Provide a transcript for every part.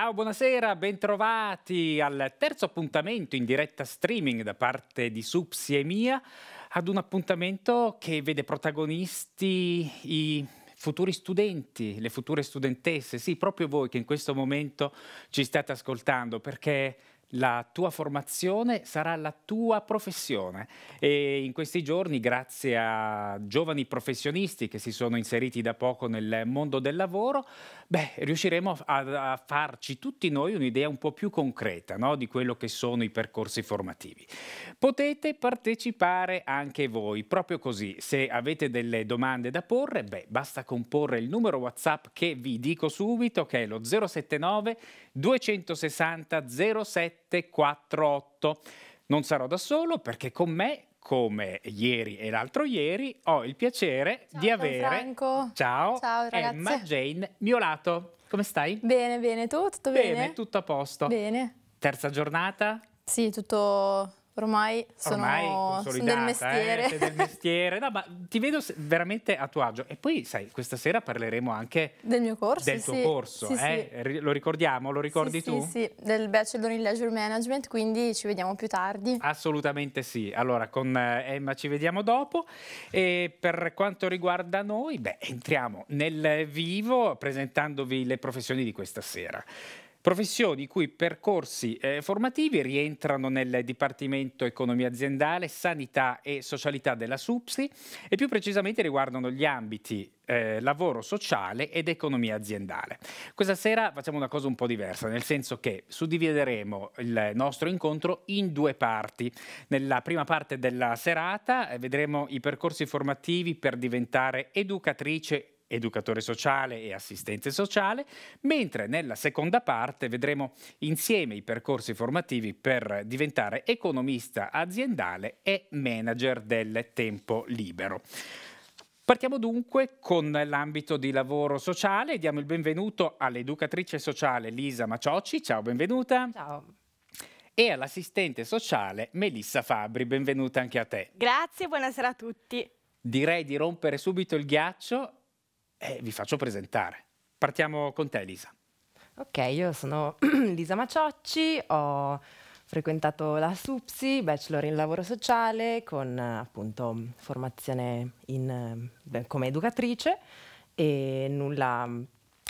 Ciao, buonasera, bentrovati al terzo appuntamento in diretta streaming da parte di Supsi e Mia, ad un appuntamento che vede protagonisti i futuri studenti, le future studentesse, sì, proprio voi che in questo momento ci state ascoltando, perché la tua formazione sarà la tua professione e in questi giorni grazie a giovani professionisti che si sono inseriti da poco nel mondo del lavoro beh, riusciremo a, a, farci tutti noi un'idea un po' più concreta no? di quello che sono i percorsi formativi potete partecipare anche voi proprio così se avete delle domande da porre beh, basta comporre il numero whatsapp che vi dico subito che è lo 079 260 07 748. Non sarò da solo perché con me come ieri e l'altro ieri, ho il piacere ciao, di avere Franco. Ciao, Ciao Emma Jane Miolato. Come stai? Bene, bene, tu? Tutto bene? Bene, tutto a posto. Bene. Terza giornata? Sì, tutto Ormai sono, Ormai del mestiere. Eh, del mestiere. No, ma ti vedo veramente a tuo agio. E poi, sai, questa sera parleremo anche del mio corso. Del tuo sì. corso, sì, eh? sì. lo ricordiamo? Lo ricordi tu? Sì, sì, del Bachelor in Leisure Management, quindi ci vediamo più tardi. Assolutamente sì. Allora, con eh, Emma ci vediamo dopo. E per quanto riguarda noi, beh, entriamo nel vivo presentandovi le professioni di questa sera. Professioni i cui percorsi eh, formativi rientrano nel Dipartimento Economia Aziendale, Sanità e Socialità della SUPSI e più precisamente riguardano gli ambiti eh, lavoro sociale ed economia aziendale. Questa sera facciamo una cosa un po' diversa, nel senso che suddivideremo il nostro incontro in due parti. Nella prima parte della serata eh, vedremo i percorsi formativi per diventare educatrice educatore sociale e assistente sociale, mentre nella seconda parte vedremo insieme i percorsi formativi per diventare economista aziendale e manager del tempo libero. Partiamo dunque con l'ambito di lavoro sociale e diamo il benvenuto all'educatrice sociale Lisa Maciocci. Ciao, benvenuta. Ciao e all'assistente sociale Melissa Fabri. Benvenuta anche a te. Grazie, buonasera a tutti. Direi di rompere subito il ghiaccio e vi faccio presentare. Partiamo con te, Lisa. Ok, io sono Lisa Maciocci, ho frequentato la SUPSI, Bachelor in Lavoro Sociale, con appunto formazione in, eh, come educatrice e nulla,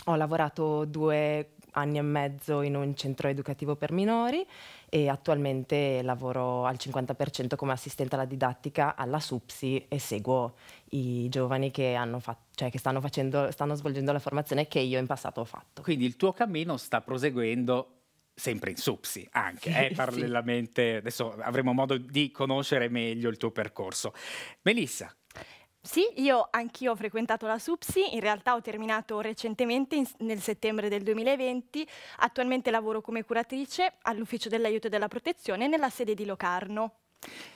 ho lavorato due anni e mezzo in un centro educativo per minori e attualmente lavoro al 50% come assistente alla didattica alla SUPSI e seguo i giovani che hanno fatto cioè che stanno, facendo, stanno svolgendo la formazione che io in passato ho fatto. Quindi il tuo cammino sta proseguendo sempre in SUPSI anche, eh, sì, eh, parallelamente, sì. adesso avremo modo di conoscere meglio il tuo percorso. Melissa. Sì, io anch'io ho frequentato la SUPSI, in realtà ho terminato recentemente in, nel settembre del 2020, attualmente lavoro come curatrice all'ufficio dell'aiuto e della protezione nella sede di Locarno.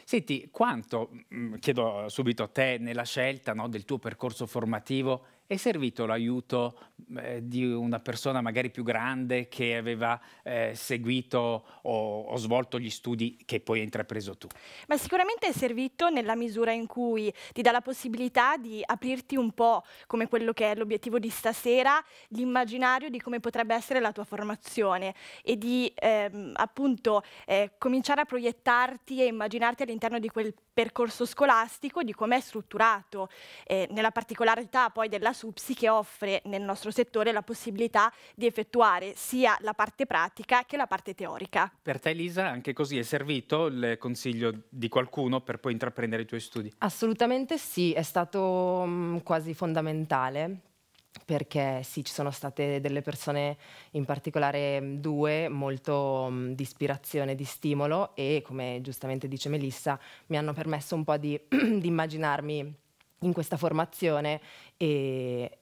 Senti, quanto, mm, chiedo eh, subito a te, nella scelta no, del tuo percorso formativo è servito l'aiuto eh, di una persona magari più grande che aveva eh, seguito o, o, svolto gli studi che poi hai intrapreso tu? Ma sicuramente è servito nella misura in cui ti dà la possibilità di aprirti un po' come quello che è l'obiettivo di stasera, l'immaginario di come potrebbe essere la tua formazione e di ehm, appunto eh, cominciare a proiettarti e immaginarti all'interno di quel percorso scolastico, di com'è strutturato, eh, nella particolarità poi della SUPSI che offre nel nostro settore la possibilità di effettuare sia la parte pratica che la parte teorica. Per te Elisa, anche così è servito il consiglio di qualcuno per poi intraprendere i tuoi studi? Assolutamente sì, è stato mh, mm, quasi fondamentale perché sì, ci sono state delle persone, in particolare mm, due, molto mh, mm, di ispirazione, di stimolo e, come giustamente dice Melissa, mi hanno permesso un po' di, di immaginarmi in questa formazione e,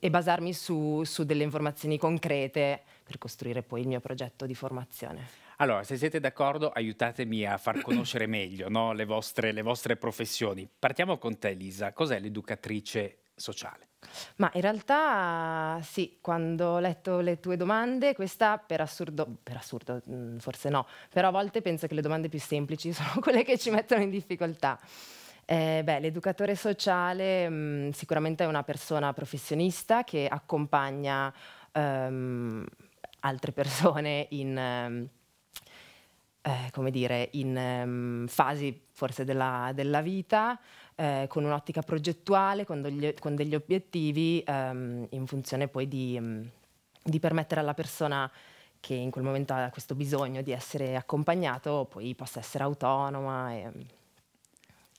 e basarmi su, su delle informazioni concrete per costruire poi il mio progetto di formazione. Allora, se siete d'accordo, aiutatemi a far conoscere meglio no? le, vostre, le, vostre, professioni. Partiamo con te, Elisa. Cos'è l'educatrice sociale. Ma in realtà sì, quando ho letto le tue domande, questa per assurdo, per assurdo mm, forse no, però a volte penso che le domande più semplici sono quelle che ci mettono in difficoltà. Eh, beh, l'educatore sociale mh, mm, sicuramente è una persona professionista che accompagna um, altre persone in, um, eh, dire, in um, fasi forse della, della vita eh, con un'ottica progettuale, con degli, con degli obiettivi ehm, in funzione poi di, mm, di, permettere alla persona che in quel momento ha questo bisogno di essere accompagnato, poi possa essere autonoma. E... Mm.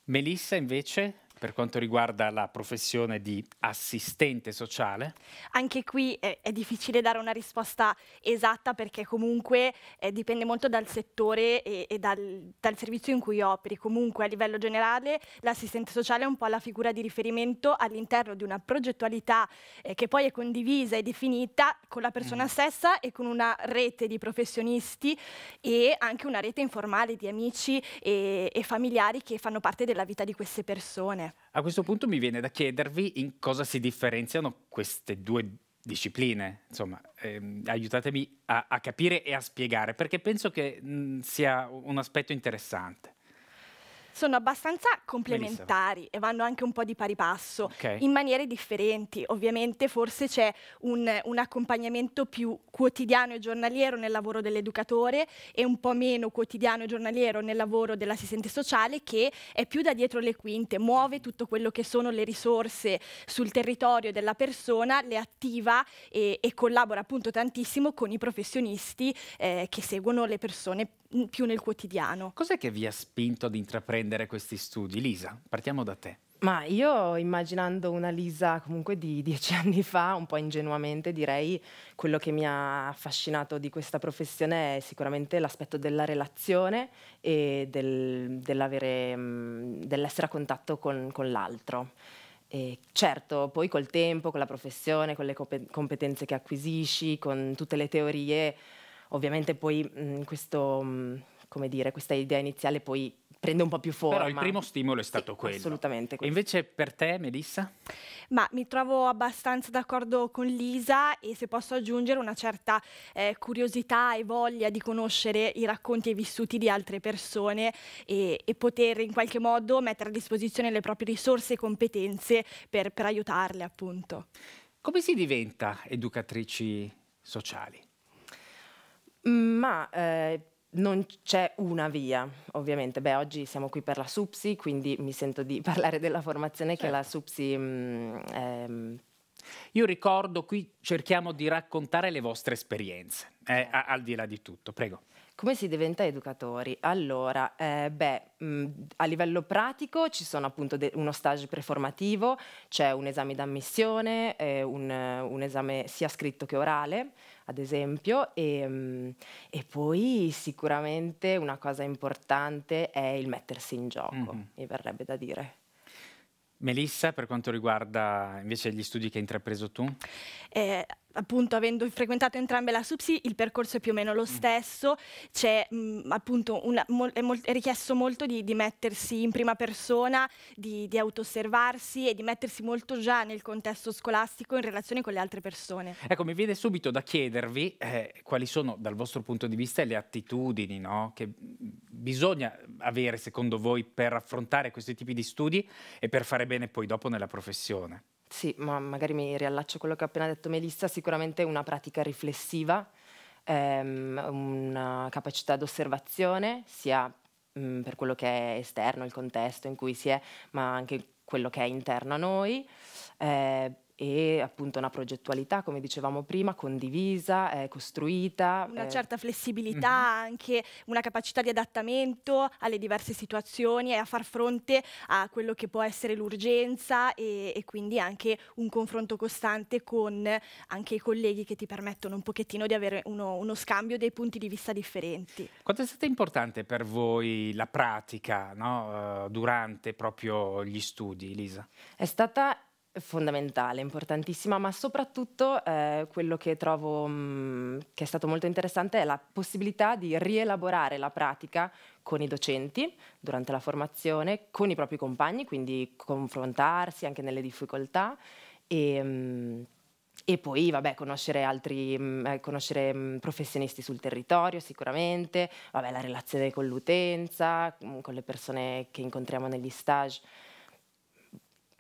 Melissa invece per quanto riguarda la professione di assistente sociale? Anche qui è, eh, è difficile dare una risposta esatta perché comunque eh, dipende molto dal settore e, e dal, dal, servizio in cui operi. Comunque a livello generale l'assistente sociale è un po' la figura di riferimento all'interno di una progettualità eh, che poi è condivisa e definita con la persona mm. stessa e con una rete di professionisti e anche una rete informale di amici e, e familiari che fanno parte della vita di queste persone. A questo punto mi viene da chiedervi in cosa si differenziano queste due discipline, insomma, ehm, aiutatemi a, a, capire e a spiegare, perché penso che mh, sia un aspetto interessante sono abbastanza complementari Benissimo. e vanno anche un po' di pari passo, okay. in maniere differenti. Ovviamente forse c'è un, un, accompagnamento più quotidiano e giornaliero nel lavoro dell'educatore e un po' meno quotidiano e giornaliero nel lavoro dell'assistente sociale che è più da dietro le quinte, muove tutto quello che sono le risorse sul territorio della persona, le attiva e, e collabora appunto tantissimo con i professionisti eh, che seguono le persone più nel quotidiano. Cos'è che vi ha spinto ad intraprendere questi studi? Lisa, partiamo da te. Ma io immaginando una Lisa comunque di dieci anni fa, un po' ingenuamente direi, quello che mi ha affascinato di questa professione è sicuramente l'aspetto della relazione e del, mm, dell'essere a contatto con, con l'altro. E certo, poi col tempo, con la professione, con le competenze che acquisisci, con tutte le teorie Ovviamente poi mh, questo, mh, come dire, questa idea iniziale poi prende un po' più forma. Però il primo stimolo è stato sì, quello. Assolutamente. Questo. E invece per te, Melissa? Ma mi trovo abbastanza d'accordo con Lisa e se posso aggiungere una certa eh, curiosità e voglia di conoscere i racconti e i vissuti di altre persone e, e, poter in qualche modo mettere a disposizione le proprie risorse e competenze per, per aiutarle appunto. Come si diventa educatrici sociali? ma eh, non c'è una via, ovviamente. Beh, oggi siamo qui per la SUPSI, quindi mi sento di parlare della formazione certo. che la certo. SUPSI... Mh, mm, ehm... Io ricordo, qui cerchiamo di raccontare le vostre esperienze, eh, a, al di là di tutto. Prego. Come si diventa educatori? Allora, eh, beh, mh, mm, a livello pratico ci sono appunto uno stage preformativo, c'è un esame d'ammissione, eh, un, un esame sia scritto che orale, ad esempio, e, ehm, e, poi sicuramente una cosa importante è il mettersi in gioco, mm -hmm. mi verrebbe da dire. Melissa, per quanto riguarda invece gli studi che hai intrapreso tu? Eh, appunto avendo frequentato entrambe la SUPSI il percorso è più o meno lo mm. stesso, mh, mm, una, mol, è, mol, è, richiesto molto di, di, mettersi in prima persona, di, di autosservarsi e di mettersi molto già nel contesto scolastico in relazione con le altre persone. Ecco, mi viene subito da chiedervi eh, quali sono dal vostro punto di vista le attitudini no, che bisogna avere secondo voi per affrontare questi tipi di studi e per fare bene poi dopo nella professione. Sì, ma magari mi riallaccio a quello che ha appena detto Melissa, sicuramente una pratica riflessiva, ehm, una capacità d'osservazione, sia mh, mm, per quello che è esterno, il contesto in cui si è, ma anche quello che è interno a noi. Eh, e appunto una progettualità, come dicevamo prima, condivisa, eh, costruita. Una eh... certa flessibilità, mm -hmm. anche una capacità di adattamento alle diverse situazioni e a far fronte a quello che può essere l'urgenza e, e, quindi anche un confronto costante con anche i colleghi che ti permettono un pochettino di avere uno, uno scambio dei punti di vista differenti. Quanto è stata importante per voi la pratica no? uh, durante proprio gli studi, Lisa? È stata fondamentale, importantissima, ma soprattutto eh, quello che trovo mh, mm, che è stato molto interessante è la possibilità di rielaborare la pratica con i docenti durante la formazione, con i propri compagni, quindi confrontarsi anche nelle difficoltà e, mh, mm, e poi vabbè, conoscere altri mh, mm, eh, conoscere, mh, professionisti sul territorio sicuramente, vabbè, la relazione con l'utenza, con le persone che incontriamo negli stage.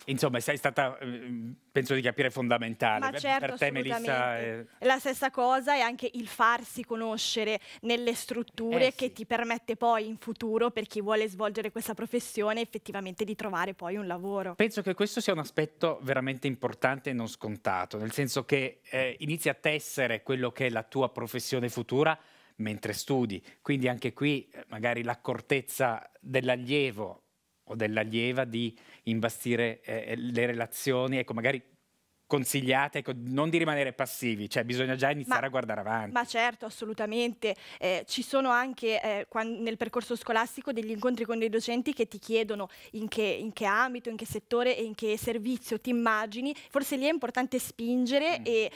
Insomma, sei stata, mm, penso di capire, fondamentale. Ma certo, per te, Melissa. È... Eh. La stessa cosa è anche il farsi conoscere nelle strutture eh, che sì. ti permette poi in futuro, per chi vuole svolgere questa professione, effettivamente di trovare poi un lavoro. Penso che questo sia un aspetto veramente importante e non scontato, nel senso che eh, inizi a tessere quello che è la tua professione futura mentre studi. Quindi anche qui eh, magari l'accortezza dell'allievo o dell'allieva di imbastire eh, le relazioni, ecco, magari consigliate ecco, non di rimanere passivi, cioè bisogna già iniziare ma, a guardare avanti. Ma certo, assolutamente. Eh, ci sono anche eh, quando, nel percorso scolastico degli incontri con dei docenti che ti chiedono in che, in che ambito, in che settore e in che servizio ti immagini. Forse lì è importante spingere mm. e,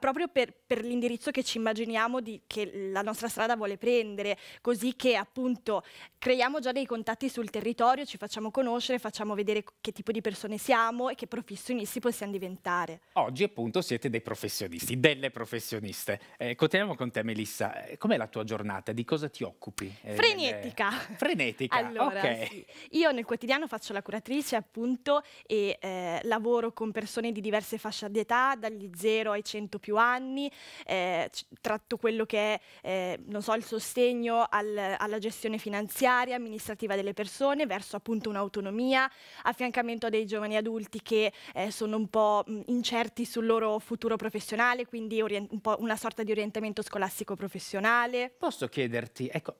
proprio per, per l'indirizzo che ci immaginiamo di, che la nostra strada vuole prendere, così che appunto creiamo già dei contatti sul territorio, ci facciamo conoscere, facciamo vedere che tipo di persone siamo e che professionisti possiamo diventare professioniste. Oggi appunto siete dei professionisti, delle professioniste. Eh, continuiamo con te Melissa, eh, com'è la tua giornata? Di cosa ti occupi? Eh, frenetica. Eh, frenetica, allora, okay. sì. Io nel quotidiano faccio la curatrice appunto e eh, lavoro con persone di diverse fasce d'età, dagli 0 ai 100 più anni, eh, tratto quello che è, non so, il sostegno al, alla gestione finanziaria, amministrativa delle persone, verso appunto un'autonomia, affiancamento a dei giovani adulti che eh, sono un po' in incerti sul loro futuro professionale, quindi un una sorta di orientamento scolastico professionale. Posso chiederti, ecco,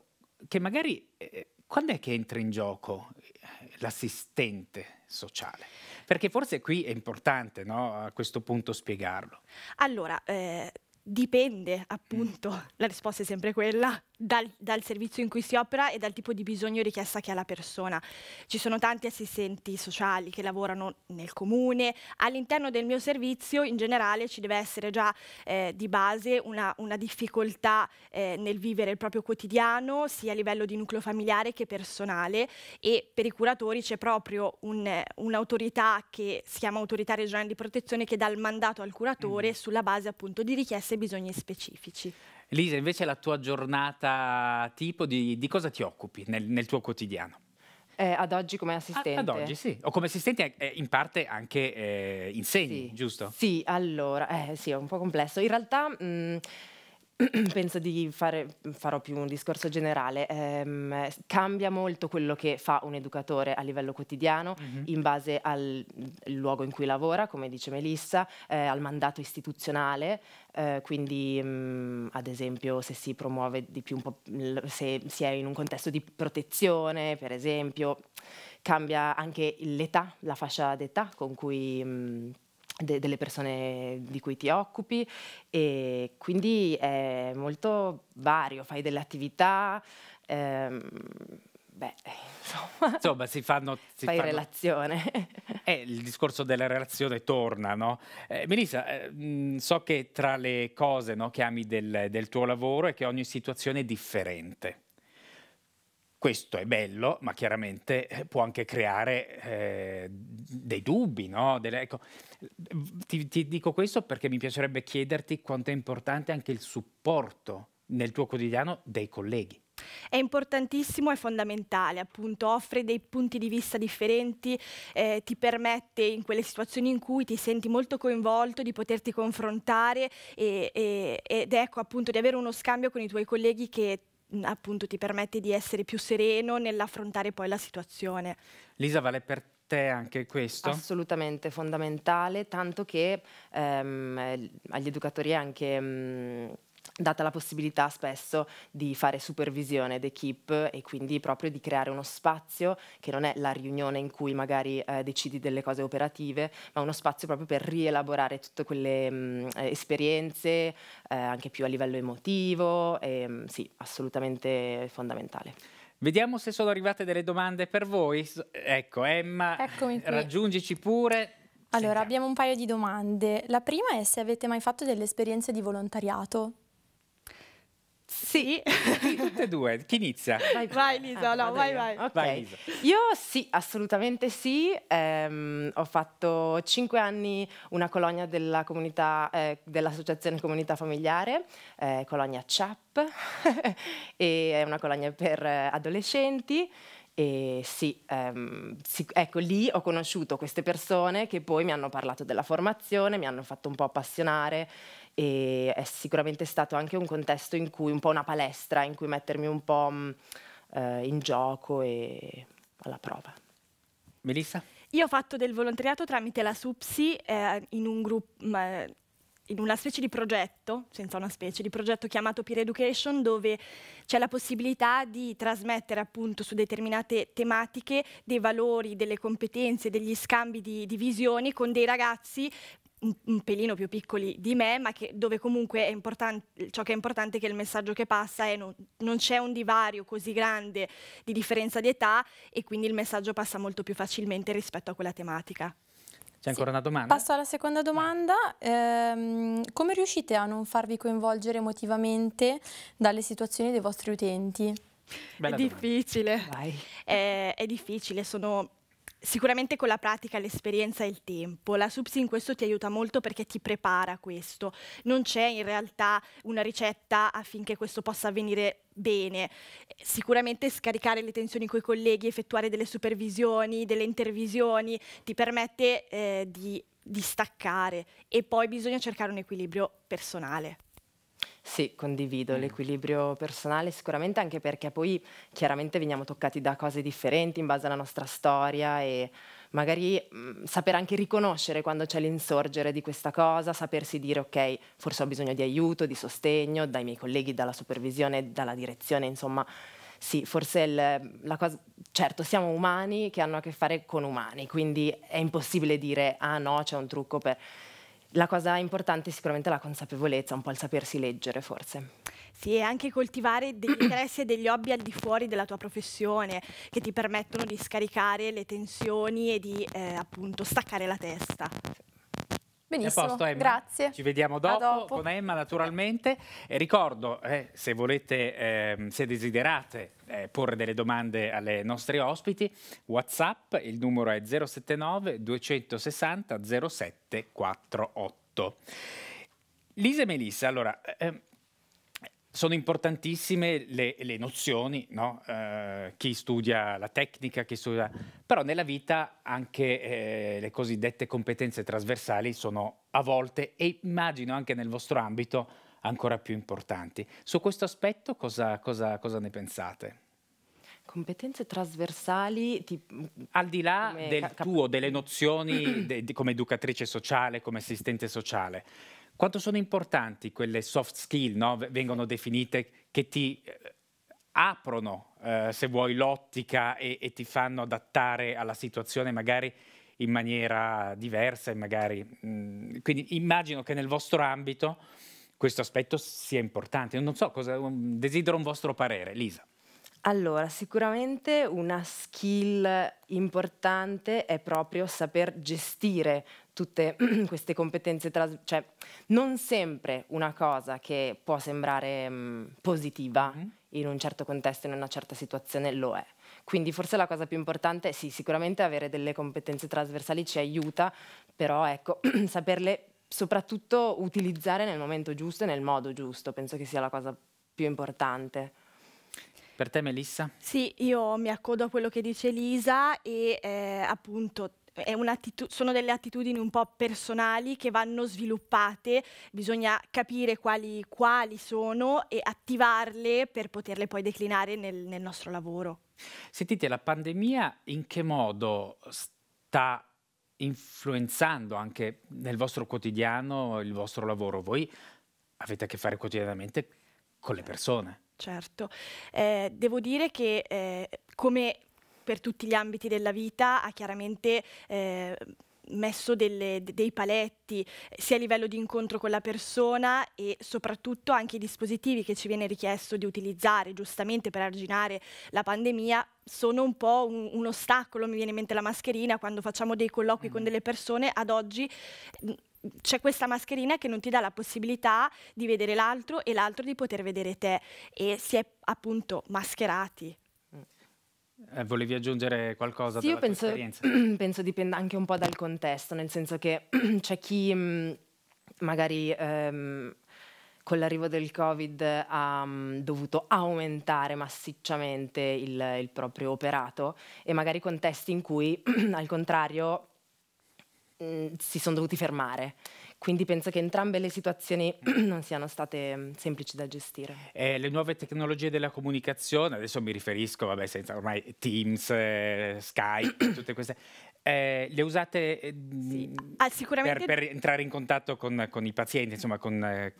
che magari eh, eh quando è che entra in gioco eh, l'assistente sociale? Perché forse qui è importante no, a questo punto spiegarlo. Allora, eh, dipende mm. appunto, la risposta è sempre quella, dal, dal, servizio in cui si opera e dal tipo di bisogno richiesta che ha la persona. Ci sono tanti assistenti sociali che lavorano nel comune, all'interno del mio servizio in generale ci deve essere già eh, di base una, una difficoltà eh, nel vivere il proprio quotidiano, sia a livello di nucleo familiare che personale e per i curatori c'è proprio un'autorità che si chiama autorità regionale di protezione che dà il mandato al curatore mm. sulla base appunto di richieste e bisogni specifici. Lisa, invece la tua giornata tipo, di, di cosa ti occupi nel, nel tuo quotidiano? Eh, ad oggi come assistente? Ad, oggi sì, o come assistente eh, eh, in parte anche eh, insegni, sì. giusto? Sì, allora, eh, sì, è un po' complesso. In realtà... Mh, mm, penso di fare, farò più un discorso generale, ehm, cambia molto quello che fa un educatore a livello quotidiano mm -hmm. in base al luogo in cui lavora, come dice Melissa, eh, al mandato istituzionale, eh, quindi mh, mm, ad esempio se si promuove di più, se si è in un contesto di protezione, per esempio, cambia anche l'età, la fascia d'età con cui... Mh, mm, de delle persone di cui ti occupi e quindi è molto vario, fai delle attività. Ehm, Beh, insomma, insomma, si fanno... Si fai fanno... relazione. Eh, il discorso della relazione torna, no? Eh, Melissa, eh, so che tra le cose no, che ami del, del tuo lavoro è che ogni situazione è differente questo è bello, ma chiaramente eh, può anche creare eh, dei dubbi. No? Dele, ecco, ti, ti dico questo perché mi piacerebbe chiederti quanto è importante anche il supporto nel tuo quotidiano dei colleghi. È importantissimo, è fondamentale, appunto, offre dei punti di vista differenti, eh, ti permette in quelle situazioni in cui ti senti molto coinvolto di poterti confrontare e, e, ed ecco appunto di avere uno scambio con i tuoi colleghi che appunto ti permette di essere più sereno nell'affrontare poi la situazione. Lisa, vale per te anche questo? Assolutamente fondamentale, tanto che ehm, agli educatori è anche... Mh, data la possibilità spesso di fare supervisione d'equipe e quindi proprio di creare uno spazio che non è la riunione in cui magari eh, decidi delle cose operative, ma uno spazio proprio per rielaborare tutte quelle mh, mm, eh, esperienze eh, anche più a livello emotivo, e, mh, mm, sì, assolutamente fondamentale. Vediamo se sono arrivate delle domande per voi. Ecco, Emma, raggiungici pure. Allora, Sentiamo. abbiamo un paio di domande. La prima è se avete mai fatto delle esperienze di volontariato. Sì. Tutte e due, chi inizia? Vai, vai ah, Lisa, ah, no, vai, vai. Okay. vai Lisa. Io sì, assolutamente sì. Ehm, ho fatto cinque anni una colonia della comunità, eh, dell'associazione comunità familiare, eh, colonia CHAP, e è una colonia per eh, adolescenti. E sì, ehm, sì, ecco, lì ho conosciuto queste persone che poi mi hanno parlato della formazione, mi hanno fatto un po' appassionare e è sicuramente stato anche un contesto in cui, un po' una palestra, in cui mettermi un po' mh, mm, eh, in gioco e alla prova. Melissa? Io ho fatto del volontariato tramite la SUPSI eh, in un gruppo in una specie di progetto, senza una specie di progetto chiamato Peer Education, dove c'è la possibilità di trasmettere appunto su determinate tematiche dei valori, delle competenze, degli scambi di, di visioni con dei ragazzi un, pelino più piccoli di me, ma che, dove comunque ciò che è importante è che il messaggio che passa è non, non c'è un divario così grande di differenza di età e quindi il messaggio passa molto più facilmente rispetto a quella tematica. C'è ancora sì. una domanda? Passo alla seconda domanda. Eh, come riuscite a non farvi coinvolgere emotivamente dalle situazioni dei vostri utenti? Bella è domanda. difficile. Eh, è difficile, sono Sicuramente con la pratica, l'esperienza e il tempo. La SUPSI in questo ti aiuta molto perché ti prepara a questo. Non c'è in realtà una ricetta affinché questo possa avvenire bene. Sicuramente scaricare le tensioni con i colleghi, effettuare delle supervisioni, delle intervisioni, ti permette eh, di, di staccare e poi bisogna cercare un equilibrio personale. Sì, condivido mm. l'equilibrio personale sicuramente anche perché poi chiaramente veniamo toccati da cose differenti in base alla nostra storia e magari mh, mm, saper anche riconoscere quando c'è l'insorgere di questa cosa, sapersi dire ok, forse ho bisogno di aiuto, di sostegno dai miei colleghi, dalla supervisione, dalla direzione, insomma sì, forse il, la cosa, certo siamo umani che hanno a che fare con umani, quindi è impossibile dire ah no, c'è un trucco per la cosa importante è sicuramente la consapevolezza, un po' il sapersi leggere forse. Sì, e anche coltivare degli interessi e degli hobby al di fuori della tua professione che ti permettono di scaricare le tensioni e di eh, appunto staccare la testa. Benissimo, posto, grazie. Ci vediamo dopo, dopo, con Emma naturalmente. E ricordo, eh, se volete, eh, se desiderate eh, porre delle domande alle nostre ospiti, Whatsapp, il numero è 079 260 0748. Lisa e Melissa, allora... Ehm, sono importantissime le, le nozioni, no? eh, chi studia la tecnica, chi studia... però nella vita anche eh, le cosiddette competenze trasversali sono a volte, e immagino anche nel vostro ambito, ancora più importanti. Su questo aspetto cosa, cosa, cosa ne pensate? Competenze trasversali. Ti... Al di là del tuo, delle nozioni de, de, come educatrice sociale, come assistente sociale, quanto sono importanti quelle soft skill, no? vengono definite, che ti eh, aprono, eh, se vuoi, l'ottica e, e, ti fanno adattare alla situazione magari in maniera diversa. Magari, mh, mm, quindi immagino che nel vostro ambito questo aspetto sia importante. Non so, cosa, um, desidero un vostro parere, Lisa. Allora, sicuramente una skill importante è proprio saper gestire tutte queste competenze, cioè non sempre una cosa che può sembrare mh, mm, positiva mm. in un certo contesto, in una certa situazione, lo è. Quindi forse la cosa più importante, sì, sicuramente avere delle competenze trasversali ci aiuta, però ecco, saperle soprattutto utilizzare nel momento giusto e nel modo giusto, penso che sia la cosa più importante. Per te Melissa? Sì, io mi accodo a quello che dice Lisa e eh, appunto sono delle attitudini un po' personali che vanno sviluppate, bisogna capire quali, quali sono e attivarle per poterle poi declinare nel, nel nostro lavoro. Sentite, la pandemia in che modo sta influenzando anche nel vostro quotidiano il vostro lavoro? Voi avete a che fare quotidianamente con le persone. Certo, eh, devo dire che eh, come per tutti gli ambiti della vita ha chiaramente eh, messo delle, dei paletti sia a livello di incontro con la persona e soprattutto anche i dispositivi che ci viene richiesto di utilizzare giustamente per arginare la pandemia sono un po' un, un ostacolo, mi viene in mente la mascherina quando facciamo dei colloqui mm. con delle persone ad oggi mm, c'è questa mascherina che non ti dà la possibilità di vedere l'altro e l'altro di poter vedere te e si è appunto mascherati eh, volevi aggiungere qualcosa? Sì, io penso, penso, dipenda anche un po' dal contesto, nel senso che c'è chi mm, magari... Ehm, con l'arrivo del Covid ha mm, dovuto aumentare massicciamente il, il, proprio operato e magari contesti in cui al contrario mm, si sono dovuti fermare. Quindi penso che entrambe le situazioni non siano state mm, semplici da gestire. Eh, le nuove tecnologie della comunicazione, adesso mi riferisco, vabbè, senza ormai Teams, eh, Skype, tutte queste, eh, le usate eh, sì. Mm, ah, per, per, entrare in contatto con, con i pazienti, insomma, con, eh,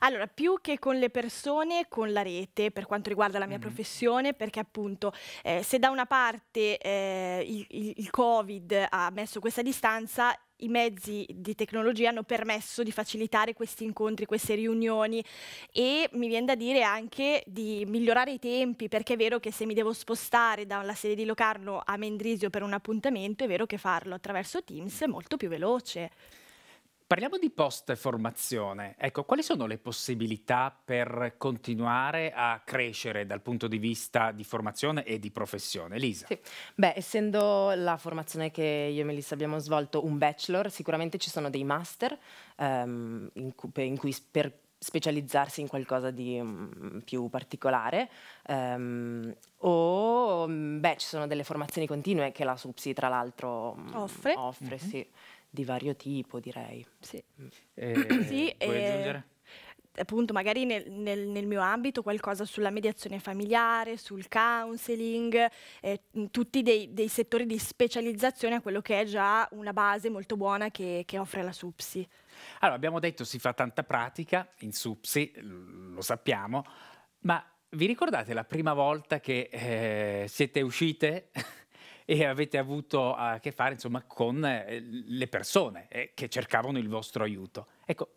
allora, più che con le persone, con la rete, per quanto riguarda la mia mm -hmm. professione, perché appunto eh, se da una parte eh, il, il Covid ha messo questa distanza, i mezzi di tecnologia hanno permesso di facilitare questi incontri, queste riunioni e mi viene da dire anche di migliorare i tempi, perché è vero che se mi devo spostare dalla sede di Locarno a Mendrisio per un appuntamento, è vero che farlo attraverso Teams è molto più veloce. Parliamo di post-formazione. Ecco, quali sono le possibilità per continuare a crescere dal punto di vista di formazione e di professione? Lisa? Sì. Beh, essendo la formazione che io e Melissa abbiamo svolto un bachelor, sicuramente ci sono dei master um, in cui, in cui per specializzarsi in qualcosa di um, più particolare um, o mm, beh, ci sono delle formazioni continue che la SUPSI tra l'altro mm, offre, offre mm -hmm. sì di vario tipo, direi. Sì, mm. eh, sì vuoi eh, aggiungere? appunto magari nel, nel, nel, mio ambito qualcosa sulla mediazione familiare, sul counseling, eh, tutti dei, dei, settori di specializzazione a quello che è già una base molto buona che, che offre la SUPSI. Allora abbiamo detto si fa tanta pratica in SUPSI, lo sappiamo, ma vi ricordate la prima volta che eh, siete uscite? e avete avuto a che fare insomma, con eh, le persone eh, che cercavano il vostro aiuto. Ecco,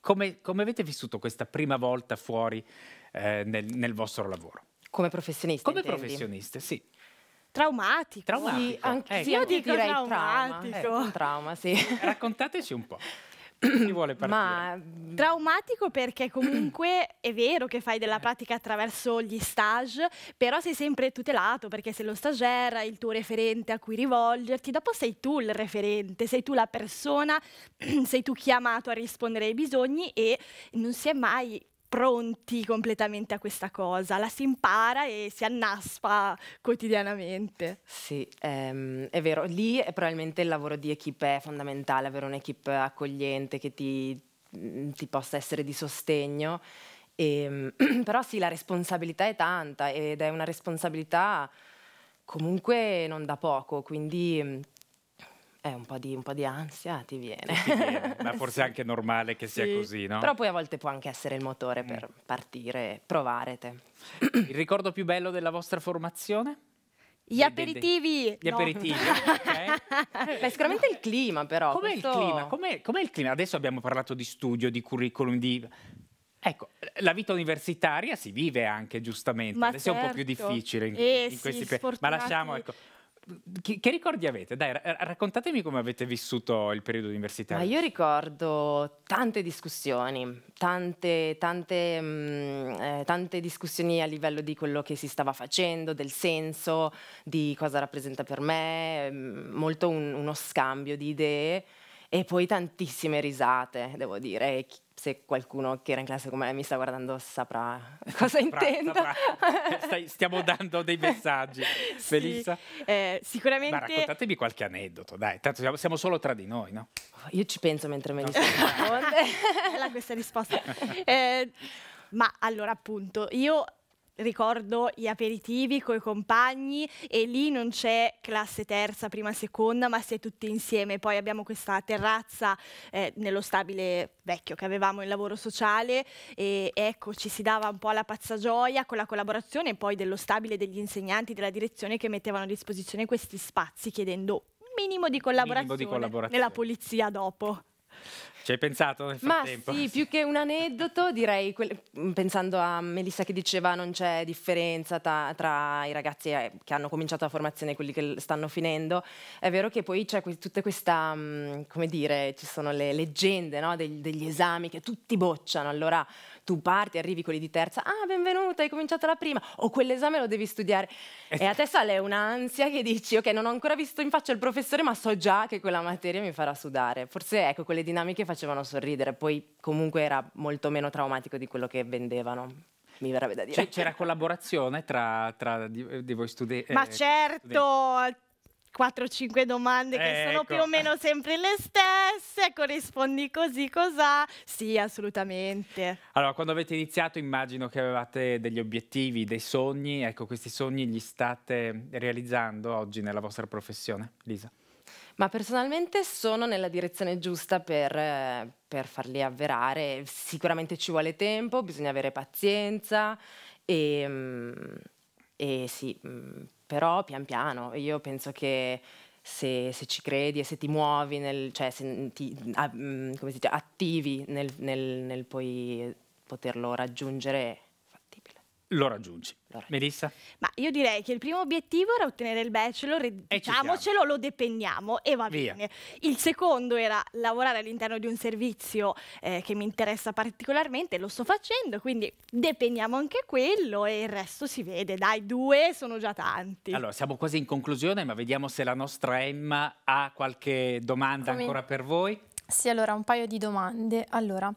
come, come avete vissuto questa prima volta fuori eh, nel, nel, vostro lavoro? Come professionista? Come intendi? professionista, sì. Traumatico. Traumatico. Sì, anche, eh, sì, io dico direi traumatico. Trauma, eh, trauma sì. Raccontateci un po' chi vuole partire? Ma mm, traumatico perché comunque è vero che fai della pratica attraverso gli stage, però sei sempre tutelato perché se lo stagiaire è il tuo referente a cui rivolgerti, dopo sei tu il referente, sei tu la persona, sei tu chiamato a rispondere ai bisogni e non si è mai pronti completamente a questa cosa, la si impara e si annaspa quotidianamente. Sì, ehm, è vero, lì è probabilmente il lavoro di equipe è fondamentale, avere un'equipe accogliente che ti, mm, ti possa essere di sostegno. E, ehm, però sì, la responsabilità è tanta ed è una responsabilità comunque non da poco, quindi mm, eh, un po, di, un po' di ansia ti viene. ma forse è anche normale che sia sì. così, no? Però poi a volte può anche essere il motore mm. per partire, provare te. Il ricordo più bello della vostra formazione? Gli aperitivi! Gli no. aperitivi, okay. Beh, sicuramente il clima però. Com'è questo... il clima? Com'è, com'è il clima? Adesso abbiamo parlato di studio, di curriculum, di... Ecco, la vita universitaria si vive anche giustamente, ma adesso certo. è un po' più certo. difficile in, eh, in questi sì, pe- ma lasciamo, ecco, che, che, ricordi avete? Dai, raccontatemi come avete vissuto il periodo universitario. Ma io ricordo tante discussioni, tante, tante, mh, mm, eh, tante, discussioni a livello di quello che si stava facendo, del senso, di cosa rappresenta per me, mm, molto un, uno scambio di idee e poi tantissime risate, devo dire. Se qualcuno che era in classe con me mi sta guardando saprà cosa intendo. Saprà, saprà. stiamo dando dei messaggi. Sì, Melissa? Eh, sicuramente... Ma raccontatevi qualche aneddoto, dai. Tanto siamo, solo tra di noi, no? Oh, io ci penso mentre Melissa risponde. questa risposta. Eh, ma allora appunto, io ricordo gli aperitivi con i compagni e lì non c'è classe terza, prima, seconda, ma si è tutti insieme. Poi abbiamo questa terrazza eh, nello stabile vecchio che avevamo in lavoro sociale e ecco ci si dava un po' alla pazzagioia con la collaborazione poi dello stabile, degli insegnanti, della direzione che mettevano a disposizione questi spazi chiedendo un minimo di collaborazione, minimo di collaborazione. nella polizia dopo. Ci hai pensato nel frattempo? Ma sì, più che un aneddoto direi, pensando a Melissa che diceva non c'è differenza tra, tra, i ragazzi eh, che hanno cominciato la formazione e quelli che stanno finendo, è vero che poi c'è que tutta questa, mm, come dire, ci sono le leggende no? De degli esami che tutti bocciano, allora tu parti, arrivi quelli di terza, ah benvenuta, hai cominciato la prima, o quell'esame lo devi studiare. Eh e a te sale un'ansia che dici, ok, non ho ancora visto in faccia il professore, ma so già che quella materia mi farà sudare. Forse ecco, quelle dinamiche facevano sorridere, poi comunque era molto meno traumatico di quello che vendevano. Mi verrebbe da dire. c'era collaborazione tra, tra di, di, voi studenti? Eh, Ma eh, certo, studenti. 4-5 domande che eh, sono ecco. più o meno sempre le stesse, corrispondi così, cos'ha? Sì, assolutamente. Allora, quando avete iniziato immagino che avevate degli obiettivi, dei sogni, ecco, questi sogni li state realizzando oggi nella vostra professione, Lisa? Ma personalmente sono nella direzione giusta per, per farli avverare. Sicuramente ci vuole tempo, bisogna avere pazienza e, ehm, e sì, mm, però pian piano. Io penso che se, se, ci credi e se ti muovi, nel, cioè se ti ah, mm, dice, attivi nel, nel, nel poi poterlo raggiungere, lo raggiungi. Allora. Melissa? Ma io direi che il primo obiettivo era ottenere il bachelor, e eh, diciamocelo, lo dependiamo e va Via. bene. Il secondo era lavorare all'interno di un servizio eh, che mi interessa particolarmente, lo sto facendo, quindi dependiamo anche quello e il resto si vede. Dai, due sono già tanti. Allora, siamo quasi in conclusione, ma vediamo se la nostra Emma ha qualche domanda Come... ancora per voi. Sì, allora un paio di domande. Allora,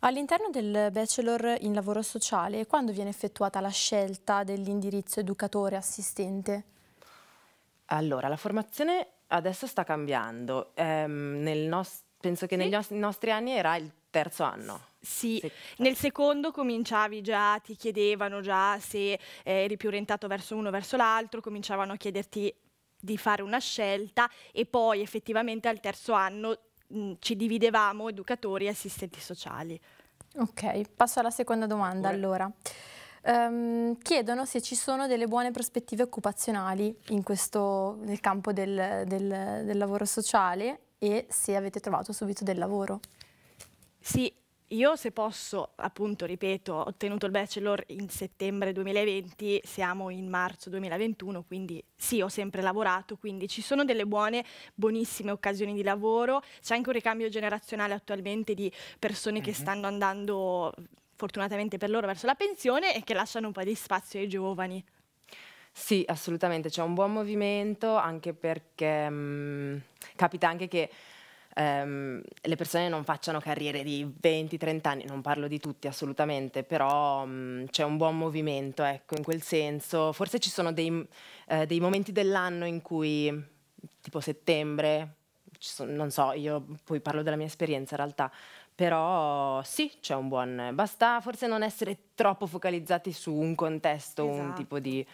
all'interno del Bachelor in lavoro sociale, quando viene effettuata la scelta dell'indirizzo educatore-assistente? Allora, la formazione adesso sta cambiando. Ehm, penso che sì? negli nostri anni era il terzo anno. Sì, sì, nel secondo cominciavi già, ti chiedevano già se eh, eri più orientato verso uno o verso l'altro, cominciavano a chiederti di fare una scelta e poi effettivamente al terzo anno ci dividevamo educatori e assistenti sociali. Ok, passo alla seconda domanda Pure. allora. Um, chiedono se ci sono delle buone prospettive occupazionali questo, nel campo del, del, del lavoro sociale e se avete trovato subito del lavoro. Sì, io se posso, appunto, ripeto, ho ottenuto il bachelor in settembre 2020, siamo in marzo 2021, quindi sì, ho sempre lavorato, quindi ci sono delle buone, buonissime occasioni di lavoro, c'è anche un ricambio generazionale attualmente di persone mm -hmm. che mhm. stanno andando fortunatamente per loro verso la pensione e che lasciano un po' di spazio ai giovani. Sì, assolutamente, c'è un buon movimento anche perché mh, mm, capita anche che ehm, le persone non facciano carriere di 20-30 anni, non parlo di tutti assolutamente, però mh, mm, c'è un buon movimento, ecco, in quel senso. Forse ci sono dei, eh, dei momenti dell'anno in cui, tipo settembre, sono, non so, io poi parlo della mia esperienza in realtà, però sì, c'è un buon... Basta forse non essere troppo focalizzati su un contesto, esatto. un tipo di...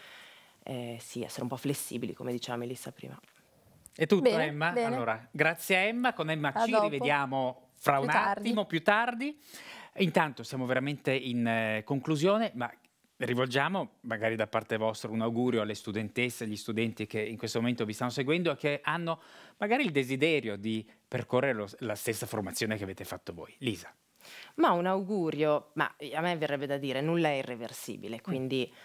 Eh, sì, essere un po' flessibili, come diceva Melissa prima. È tutto bene, Emma. Bene. Allora, grazie a Emma, con Emma a ci dopo. rivediamo fra più un tardi. attimo più tardi. Intanto siamo veramente in eh, conclusione, ma rivolgiamo magari da parte vostra un augurio alle studentesse, agli studenti che in questo momento vi stanno seguendo e che hanno magari il desiderio di percorrere lo, la stessa formazione che avete fatto voi. Lisa. Ma un augurio, ma eh, a me verrebbe da dire nulla è irreversibile, mm. quindi... Mm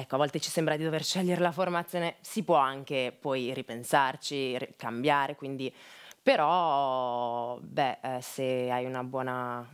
ecco, a volte ci sembra di dover scegliere la formazione, si può anche poi ripensarci, cambiare, quindi però beh, eh, se hai una buona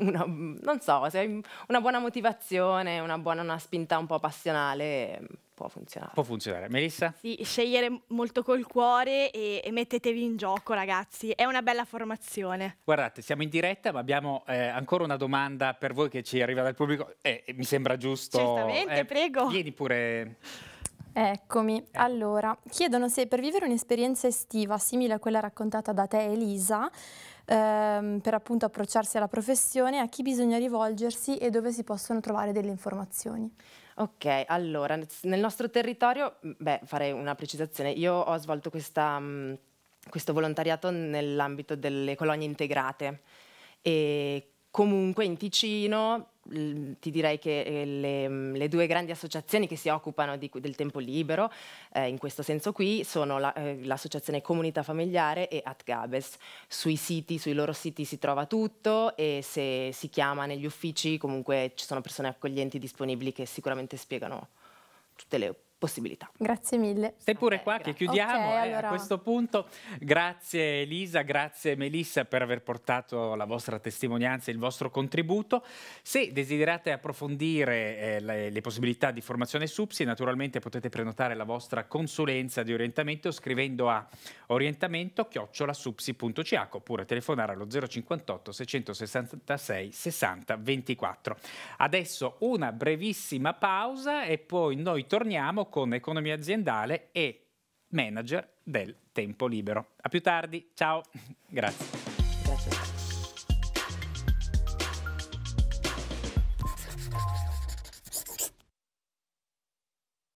una, non so, se una buona motivazione, una buona una spinta un po' passionale può funzionare. Può funzionare. Melissa? Sì, scegliere molto col cuore e, e, mettetevi in gioco, ragazzi. È una bella formazione. Guardate, siamo in diretta, ma abbiamo eh, ancora una domanda per voi che ci arriva dal pubblico. Eh, mi sembra giusto. Certamente, eh, prego. Vieni pure. Eccomi, allora chiedono se per vivere un'esperienza estiva simile a quella raccontata da te Elisa, ehm, per appunto approcciarsi alla professione, a chi bisogna rivolgersi e dove si possono trovare delle informazioni. Ok, allora nel nostro territorio, beh, farei una precisazione, io ho svolto questa, mh, mm, questo volontariato nell'ambito delle colonie integrate e comunque in Ticino ti direi che eh, le, mm, le, due grandi associazioni che si occupano di, del tempo libero, eh, in questo senso qui, sono la, eh, l'associazione Comunità Familiare e Atgabes. Sui siti, sui loro siti si trova tutto e se si chiama negli uffici comunque ci sono persone accoglienti disponibili che sicuramente spiegano tutte le opzioni possibilità. Grazie mille. Sei pure qua che chiudiamo okay, eh, allora... a questo punto. Grazie Elisa, grazie Melissa per aver portato la vostra testimonianza e il vostro contributo. Se desiderate approfondire eh, le, le, possibilità di formazione SUPSI, naturalmente potete prenotare la vostra consulenza di orientamento scrivendo a orientamento chiocciolasupsi.ch oppure telefonare allo 058 666 60 24. Adesso una brevissima pausa e poi noi torniamo con Economia aziendale e manager del tempo libero. A più tardi, ciao, grazie.